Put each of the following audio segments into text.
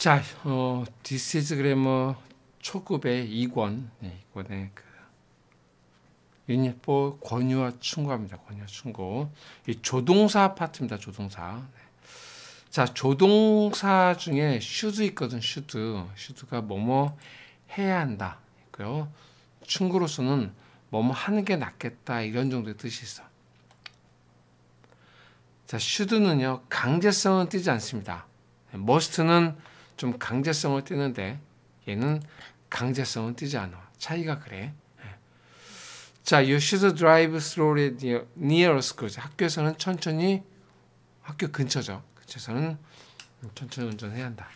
자, 어, 디시즈 그래머 초급의 이권 네, 2권의 그 유닛4 권유와 충고합니다. 권유와 충고. 이 조동사 파트입니다. 조동사. 네. 자, 조동사 중에 슈드 있거든. 슈드. 슈드가 뭐뭐 해야 한다. 있고요. 충고로서는 뭐뭐 하는 게 낫겠다. 이런 정도의 뜻이 있어. 자, 슈드는요. 강제성은 띄지 않습니다. 머스트는 네, 좀 강제성을 띠는데 얘는 강제성은 띠지 않아. 차이가 그래. 예. 자, you should drive slowly near, school. 학교에서는 천천히 학교 근처죠. 근처에서는 천천히 운전해야 한다.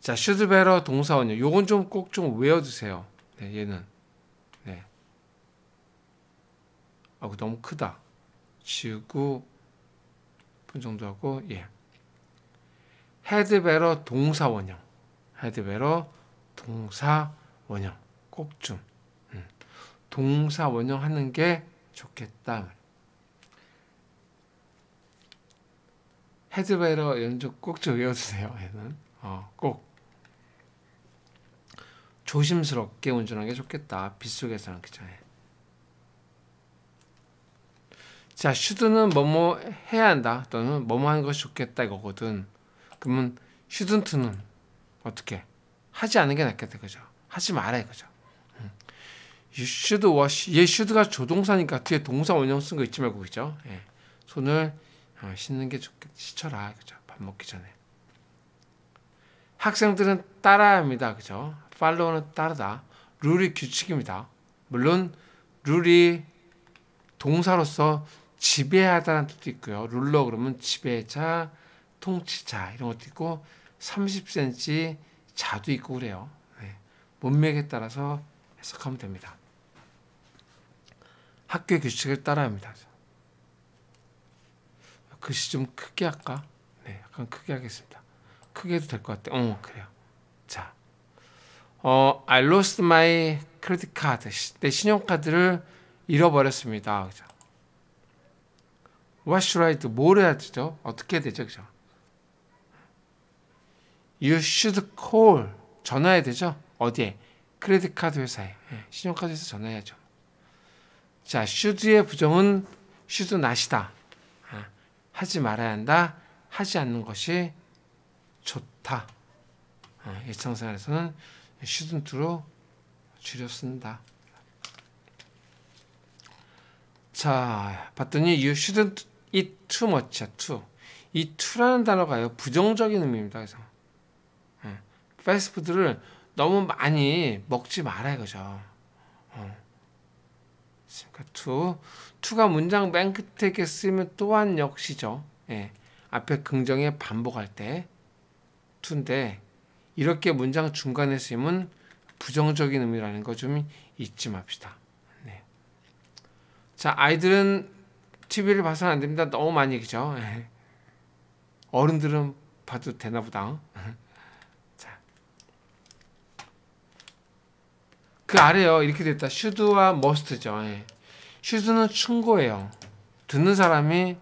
자, should better 동사원요. 요건 좀 꼭 좀 외워두세요. 네, 얘는. 네. 아 너무 크다. 지우고 분 정도 하고 예. 헤드베러 동사 원형. 헤드베러 동사 원형. 꼭 좀. 음, 동사 원형 하는 게 좋겠다. 헤드베러 연주 꼭좀 외워주세요. 얘는. 어, 꼭. 조심스럽게 운전하는 게 좋겠다. 빗속에서는 그전 자, 슈드는 뭐뭐 해야 한다. 또는 뭐뭐 하는 것이 좋겠다 이거거든. 그러면 슈든트는 어떻게 하지 않는 게 낫겠다 그죠? 하지 말아 음. 이거죠. You should wash. 얘 should가 조동사니까 뒤에 동사 원형 쓴 거 잊지 말고 그죠? 예. 손을 어, 씻는 게 좋겠. 씻어라 그죠? 밥 먹기 전에. 학생들은 따라합니다 그죠? 팔로우는 따르다. 룰이 규칙입니다. 물론 룰이 동사로서 지배하다는 뜻도 있고요. 룰러 그러면 지배자, 통치자 이런 것도 있고 30cm 자도 있고 그래요. 네. 몸맥에 따라서 해석하면 됩니다. 학교 규칙을 따라 합니다. 글씨 좀 크게 할까? 네, 약간 크게 하겠습니다. 크게 해도 될 것 같아요. 어, 그래요. 자, 어, I lost my credit card. 내 신용카드를 잃어버렸습니다. 그죠? What should I do? 뭘 해야 되죠? 어떻게 해야 되죠? 그죠? you should call 전화해야 되죠. 어디에? 크레딧 카드 회사에. 예, 신용카드 에서 전화해야죠. 자, should의 부정은 should not이다. 아, 하지 말아야 한다. 하지 않는 것이 좋다. 아, 일상생활에서는 shouldn't 로 줄여 쓴다. 자, 봤더니 you shouldn't eat too m u c h too. 이 too라는 단어가요. 부정적인 의미입니다. 그래서 패스트푸드를 너무 많이 먹지 말아야 그죠. 어. 그러니까 to 가 문장 맨 끝에 쓰면 또한 역시죠. 예. 앞에 긍정에 반복할 때 t 인데 이렇게 문장 중간에 쓰면 부정적인 의미라는 거 좀 잊지 맙시다. 네. 자 아이들은 TV를 봐서는 안 됩니다. 너무 많이 그죠. 예. 어른들은 봐도 되나 보다. 그 아래요 이렇게 됐다 슈드와 머스트죠 예. 슈드는 충고예요 듣는 사람이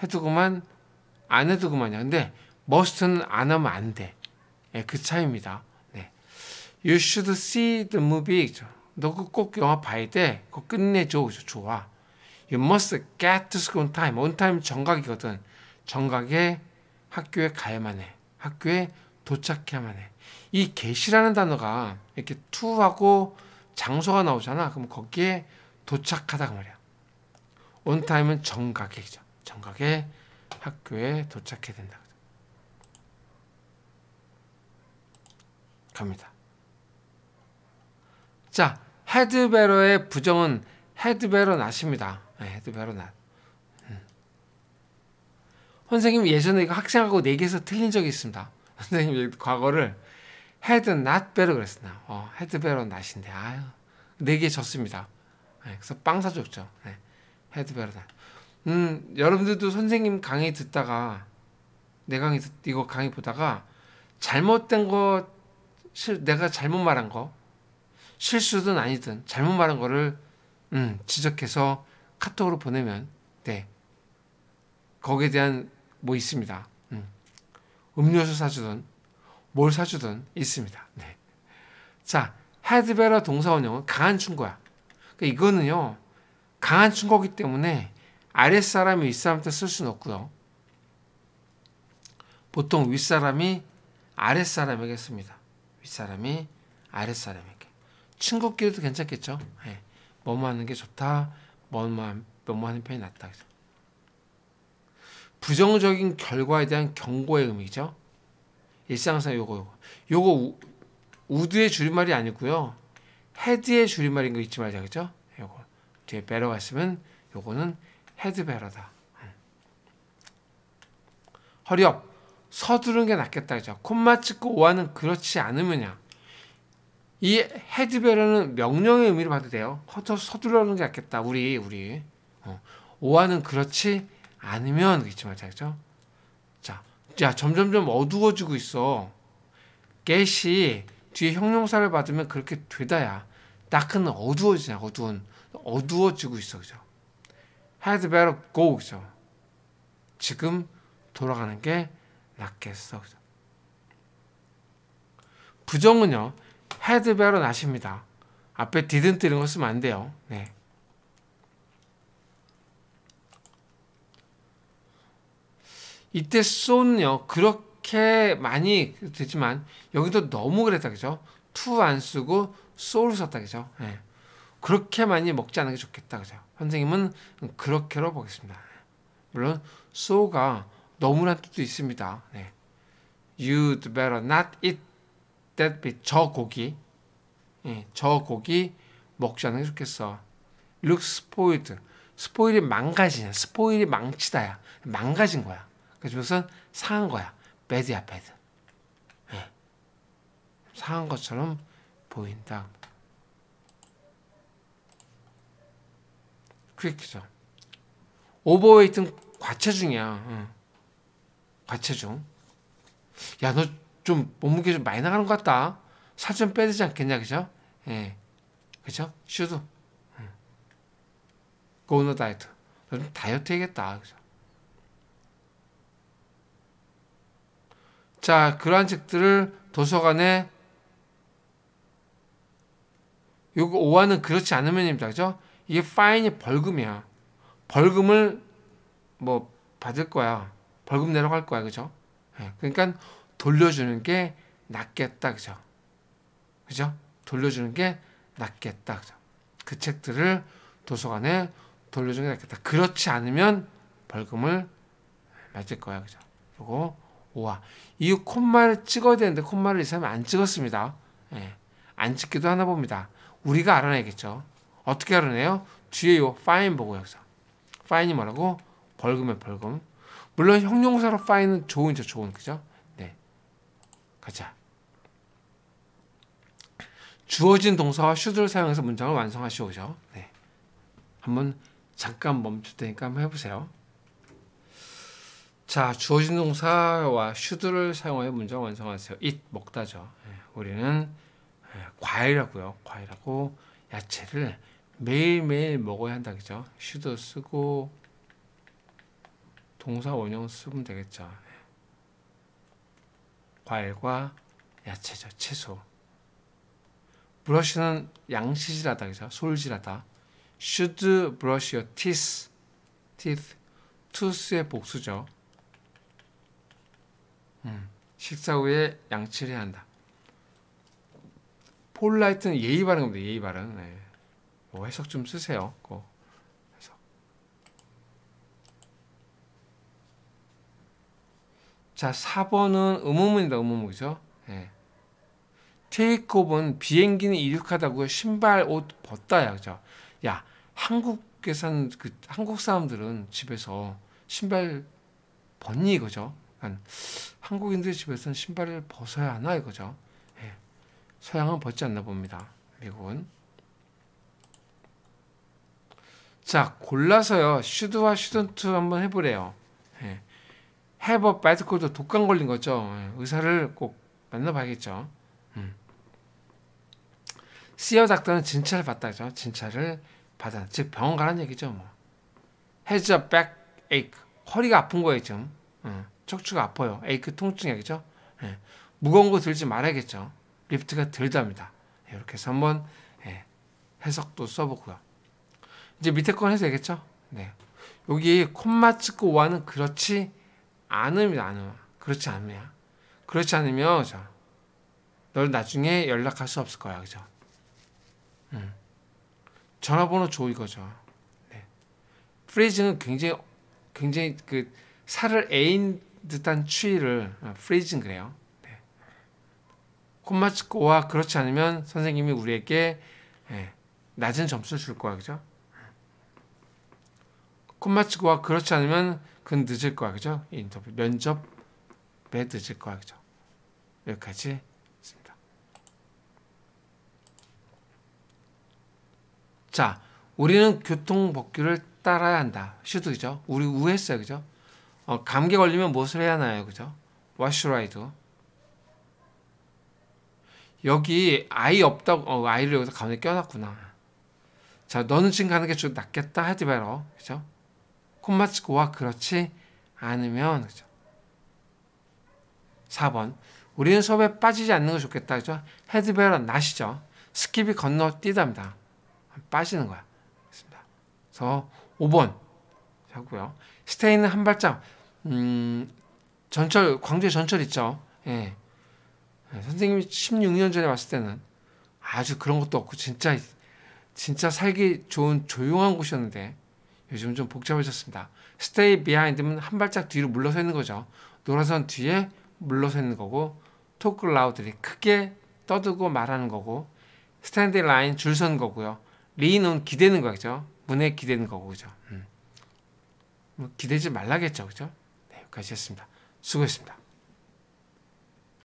해두고만 안 해두고만이야 근데 머스트는 안 하면 안돼그 예, 그 차이입니다 네. You should see the movie 너 꼭 영화 봐야 돼 그거 끝내줘 좋아 You must get to school on time on time 정각이거든 정각에 학교에 가야만 해 학교에 도착해야만 해이 게시라는 단어가 이렇게 to하고 장소가 나오잖아. 그럼 거기에 도착하다 그 말이야. 온타임은 정각이죠. 정각에 학교에 도착해야 된다. 갑니다. 자, 헤드베러의 부정은 헤드베러 낫입니다. 네, 헤드베러 낫. 음. 선생님 예전에 이거 학생하고 내기에서 틀린 적이 있습니다. 선생님 과거를 헤드 낫 베러 그랬어요. 어, 헤드 베러 낫인데 아유 네개 졌습니다. 네, 그래서 빵 사줬죠. 네, 헤드 베러 낫. 음 여러분들도 선생님 강의 듣다가 내 강의 듣, 이거 강의 보다가 잘못된 거 실, 내가 잘못 말한 거 실수든 아니든 잘못 말한 거를 음, 지적해서 카톡으로 보내면 네 거기에 대한 뭐 있습니다. 음. 음료수 사주던 뭘 사주든 있습니다. 네. 자, had b 동사원형은 강한 충고야. 그러니까 이거는요. 강한 충고기 때문에 아랫사람이 윗사람한테 쓸 수는 없고요. 보통 윗사람이 아랫사람에게 씁니다. 윗사람이 아랫사람에게. 친구끼리도 괜찮겠죠. 네. 예. 뭐뭐 하는 게 좋다. 뭐뭐 뭐뭐 하는 편이 낫다. 부정적인 결과에 대한 경고의 의미죠. 일상상 요거 요거 요거 우드의 줄임말이 아니고요 헤드의 줄임말인 거 잊지 말자 그죠? 요거 뒤에 배러 갔으면 요거는 헤드 배러다 허리업 서두른 게 낫겠다 그죠? 콤마 찍고 오하는 그렇지 않으면야 이 헤드 배러는 명령의 의미를 받도 돼요 허터 서두르는 게 낫겠다 우리 우리 어. 오하는 그렇지 않으면 잊지 말자 그죠? 야 점점점 어두워지고 있어. get이 뒤에 형용사를 받으면 그렇게 되다야. 다크는 어두워지냐 어두운 어두워지고 있어 그죠. had better go 그죠. 지금 돌아가는 게 낫겠어 그죠. 부정은요 had better 낫입니다. 앞에 didn't 이런 거 쓰면 안 돼요. 네. 이때 쏜요 그렇게 많이 되지만 여기도 너무 그랬다 그죠? 투 안 쓰고 소를 썼다 그죠? 예. 그렇게 많이 먹지 않는 게 좋겠다 그죠? 선생님은 그렇게로 보겠습니다. 물론 소가 너무란 뜻도 있습니다. 네. You'd better not eat that bit. 저 고기, 예, 저 고기 먹지 않는 게 좋겠어. Look spoiled. 스포일이 망가지냐? 스포일이 망치다야. 망가진 거야. 그래서 상한 거야. 배드야 배드. 네. 상한 것처럼 보인다. 퀵이죠. 오버웨이트는 과체중이야. 응. 과체중. 야 너 좀 몸무게 좀 많이 나가는 것 같다. 살 좀 빼야 되지 않겠냐 그죠? 예. 그죠? 슈드. 응. 고너 다이어트. 다이어트 해야겠다. 그죠? 자, 그러한 책들을 도서관에 요거 5화는 그렇지 않으면입니다. 그죠? 이게 파인이 벌금이야. 벌금을 뭐 받을 거야. 벌금 내러 갈 거야. 그죠? 예, 그러니까 돌려주는 게 낫겠다. 그죠? 그죠? 돌려주는 게 낫겠다. 그죠? 그 책들을 도서관에 돌려주는 게 낫겠다. 그렇지 않으면 벌금을 맞을 거야. 그죠? 요거 5이 콤마를 찍어야 되는데 콤마를 이 사람이 안 찍었습니다. 예. 안 찍기도 하나 봅니다. 우리가 알아내겠죠. 어떻게 알아내요? 뒤에 요 파인 보고 여기서. 파인이 뭐라고? 벌금에 벌금. 물론 형용사로 파인은 좋은죠, 좋은 그죠? 네. 가자. 주어진 동사와 슈드를 사용해서 문장을 완성하시오죠. 네. 한번 잠깐 멈출 테니까 한번 해보세요. 자, 주어진 동사와 should를 사용하여 문장 완성하세요. it 먹다죠. 예, 우리는 예, 과일하고요. 과일하고 야채를 매일매일 먹어야 한다 그죠? should 쓰고 동사 원형 쓰면 되겠죠. 예. 과일과 야채죠. 채소. 브러쉬는 양치질하다 그죠? 솔질하다. should brush your teeth. teeth. tooth의 복수죠. 음. 식사 후에 양치를 해야 한다. 폴라이트는 예의 바른 겁니다. 예의 바른. 네. 뭐 해석 좀 쓰세요. 그 해석. 자, 4번은 음음문이다. 음음문 그죠? 네. 예. 테이크업은 비행기는 이륙하다고 신발 옷 벗다야 그죠? 야 한국에 산그 한국 사람들은 집에서 신발 벗니 그죠? 한국인들 집에서는 신발을 벗어야 하나 이거죠. 예. 서양은 벗지 않나 봅니다. 미국은. 자 골라서요. 슈드와 슈던트 한번 해보래요. 예. 해버 바이트콜도 독감 걸린 거죠. 예. 의사를 꼭 만나봐야겠죠. 시어 음. 닥터는 진찰 받다죠. 진찰을 받아. 즉 병원 가라는 얘기죠. 뭐. 헤즈 백 에이크. 허리가 아픈 거예요 지금. 음. 척추가 아파요. 에이그 통증이겠죠? 예. 무거운 거 들지 말아야겠죠. 리프트가 들답니다. 예, 이렇게 해서 한번 예, 해석도 써보고요. 이제 밑에 건해서 되겠죠? 네. 여기 콤마 찍고 와는 그렇지 않음이다. 않음. 그렇지 않으면 그렇지 않으면 자, 널 나중에 연락할 수 없을 거야. 그죠? 음. 전화번호 줘 이거죠. 네. 프레이징은 굉장히 굉장히 그 살을 애인 듯한 추위를 프리징 어, 그래요. 네. 콤마츠코와 그렇지 않으면 선생님이 우리에게 네, 낮은 점수를 줄 거야, 그죠? 콤마츠코와 그렇지 않으면 그건 늦을 거야, 그죠? 인터뷰 면접에 늦을 거야, 그죠? 여기까지 자, 우리는 교통 법규를 따라야 한다. 슈드 죠 우리 우했어요, 그죠? 어, 감기 걸리면 무엇을 해야 하나요? 그죠? What should I do? 여기 아이 없다고 어, 아이를 여기서 가운데 껴놨구나. 자, 너는 지금 가는 게 좀 낫겠다 하지 말어. 그죠? 콤마치고 와 그렇지 않으면 그죠? 4번 우리는 수업에 빠지지 않는 게 좋겠다. 그죠? 헤드베어는 나시죠 스킵이 건너뛰답니다. 빠지는 거야. 그래서 5번 자고요 스테이는 한 발짝 음, 전철 광주에 전철 있죠. 예. 예 선생님이 16년 전에 왔을 때는 아주 그런 것도 없고 진짜 진짜 살기 좋은 조용한 곳이었는데 요즘은 좀 복잡해졌습니다. 스테이 비하인드는한 발짝 뒤로 물러서 있는 거죠. 노란선 뒤에 물러서 있는 거고 토크 라우드리 크게 떠들고 말하는 거고 스탠드 라인 줄선 거고요. 리는 기대는 거죠. 문에 기대는 거고 그죠. 음. 뭐 기대지 말라겠죠, 그죠? 하셨습니다. 수고했습니다.